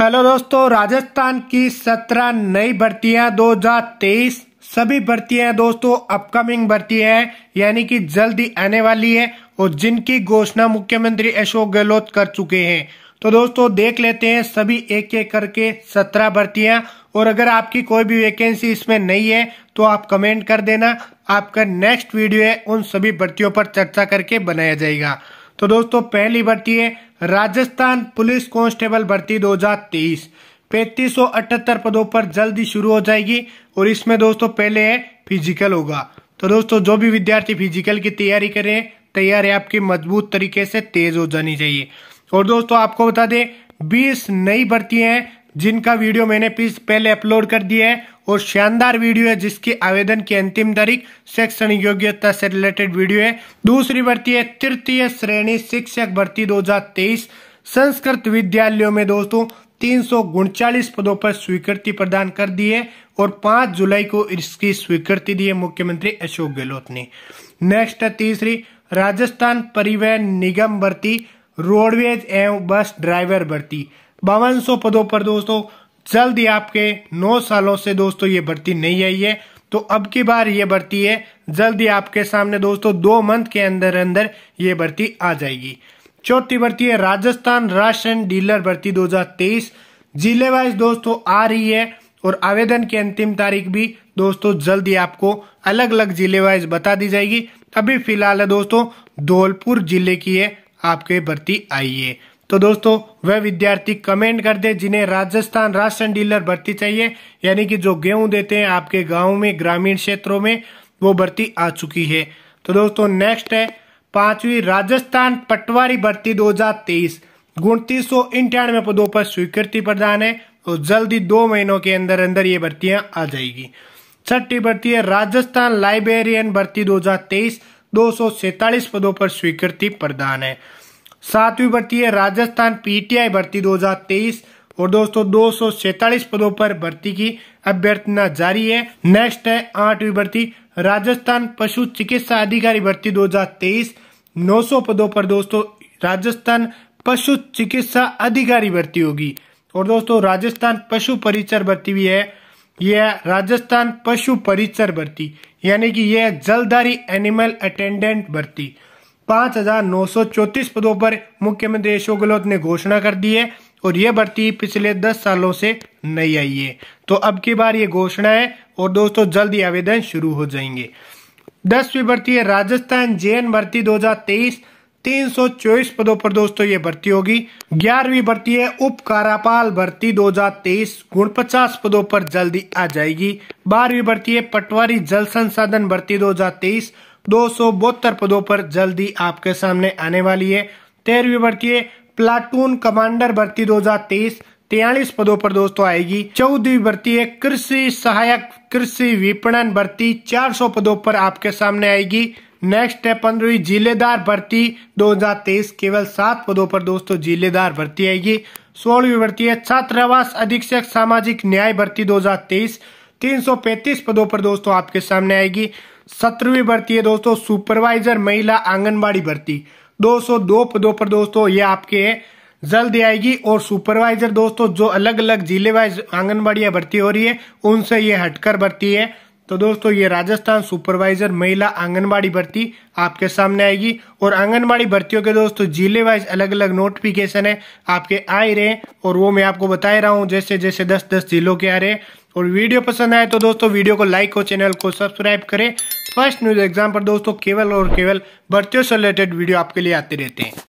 hello दोस्तों राजस्थान की सत्रह नई भर्तियां 2023 सभी भर्तियां दोस्तों अपकमिंग भर्ती है यानी कि जल्दी आने वाली है और जिनकी घोषणा मुख्यमंत्री अशोक गहलोत कर चुके हैं तो दोस्तों देख लेते हैं सभी एक एक करके सत्रह भर्तियां और अगर आपकी कोई भी वैकेंसी इसमें नहीं है तो आप कमेंट कर देना आपका नेक्स्ट वीडियो है उन सभी भर्तियों पर चर्चा करके बनाया जाएगा तो दोस्तों पहली भर्ती है राजस्थान पुलिस कांस्टेबल भर्ती 2023 3578 पदों पर जल्दी शुरू हो जाएगी और इसमें दोस्तों पहले है फिजिकल होगा तो दोस्तों जो भी विद्यार्थी फिजिकल की तैयारी करें तैयारी आपकी मजबूत तरीके से तेज हो जानी चाहिए और दोस्तों आपको बता दें बीस नई भर्ती हैं जिनका वीडियो मैंने पहले अपलोड कर दिया है और शानदार वीडियो है जिसके आवेदन की अंतिम तारीख शैक्षणिक योग्यता से रिलेटेड वीडियो है दूसरी भर्ती है तृतीय श्रेणी शिक्षक भर्ती 2023 संस्कृत विद्यालयों में दोस्तों तीन पदों पर स्वीकृति प्रदान कर दी है और 5 जुलाई को इसकी स्वीकृति दी है मुख्यमंत्री अशोक गहलोत ने नेक्स्ट है तीसरी राजस्थान परिवहन निगम भर्ती रोडवेज एवं बस ड्राइवर भर्ती बावन पदों पर दोस्तों जल्द ही आपके नौ सालों से दोस्तों ये भर्ती नहीं आई है तो अब की बार ये भर्ती है जल्द ही आपके सामने दोस्तों दो मंथ के अंदर अंदर ये भर्ती आ जाएगी चौथी भर्ती है राजस्थान राशन डीलर भर्ती 2023 जिले वाइज दोस्तों आ रही है और आवेदन की अंतिम तारीख भी दोस्तों जल्द ही आपको अलग अलग जिले वाइज बता दी जाएगी अभी फिलहाल दोस्तों धौलपुर जिले की है आपके भर्ती आई है तो दोस्तों वह विद्यार्थी कमेंट कर दे जिन्हें राजस्थान राशन डीलर भर्ती चाहिए यानी कि जो गेहूं देते हैं आपके गांव में ग्रामीण क्षेत्रों में वो भर्ती आ चुकी है तो दोस्तों नेक्स्ट है पांचवी राजस्थान पटवारी भर्ती 2023 हजार तेईस इंक्यानवे पदों पर स्वीकृति प्रदान है तो जल्दी दो महीनों के अंदर अंदर ये भर्तियां आ जाएगी छठी भर्ती है राजस्थान लाइब्रेरियन भर्ती दो हजार पदों पर स्वीकृति प्रदान है सातवीं भर्ती है राजस्थान पीटीआई भर्ती 2023 और दोस्तों दो पदों पर भर्ती की अभ्यर्थना जारी है नेक्स्ट है आठवीं भर्ती राजस्थान पशु चिकित्सा अधिकारी भर्ती 2023 900 पदों पर दोस्तों राजस्थान पशु चिकित्सा अधिकारी भर्ती होगी और दोस्तों राजस्थान पशु परिचर भर्ती भी है यह राजस्थान पशु परिचर भर्ती यानी कि यह जलधारी एनिमल अटेंडेंट भर्ती पाँच हजार नौ सौ चौंतीस पदों पर मुख्यमंत्री अशोक गहलोत ने घोषणा कर दी है और यह भर्ती पिछले दस सालों से नहीं आई है तो अब की बार ये घोषणा है और दोस्तों जल्द ही आवेदन शुरू हो जाएंगे दसवीं भर्ती है राजस्थान जे भर्ती सौ चौबीस पदों पर दोस्तों ये भर्ती होगी ग्यारहवीं भर्ती है उप कारापाल भर्ती 2023 गुण पचास पदों पर जल्दी आ जाएगी बारहवीं भर्ती है पटवारी जल संसाधन भर्ती 2023 दो पदों पर जल्दी आपके सामने आने वाली है तेरहवीं भर्ती है प्लाटून कमांडर भर्ती 2023 तैयलीस पदों पर दोस्तों आएगी चौदहवीं भर्ती है कृषि सहायक कृषि विपणन भर्ती 400 पदों पर आपके सामने आएगी नेक्स्ट है पंद्रहवीं जिलेदार भर्ती 2023 केवल सात पदों पर दोस्तों जिलेदार भर्ती आएगी सोलहवीं भर्ती है छात्रावास अधीक्षक सामाजिक न्याय भर्ती सौ पैंतीस पदों पर दोस्तों आपके सामने आएगी सत्रहवीं भर्ती है दोस्तों सुपरवाइजर महिला आंगनबाड़ी भर्ती 202 पदों पर दोस्तों ये आपके जल्द आएगी और सुपरवाइजर दोस्तों जो अलग अलग जिले वाइज आंगनबाड़ी भर्ती हो रही है उनसे ये हटकर भर्ती है तो दोस्तों ये राजस्थान सुपरवाइजर महिला आंगनबाड़ी भर्ती आपके सामने आएगी और आंगनबाड़ी भर्तियों के दोस्तों जिले वाइज अलग अलग नोटिफिकेशन है आपके आए रहे और वो मैं आपको बता रहा हूँ जैसे जैसे दस दस जिलों के आ रहे हैं और वीडियो पसंद आए तो दोस्तों वीडियो को लाइक और चैनल को सब्सक्राइब करें फर्स्ट न्यूज एग्जाम पर दोस्तों केवल और केवल भर्तियों से रिलेटेड वीडियो आपके लिए आते रहते हैं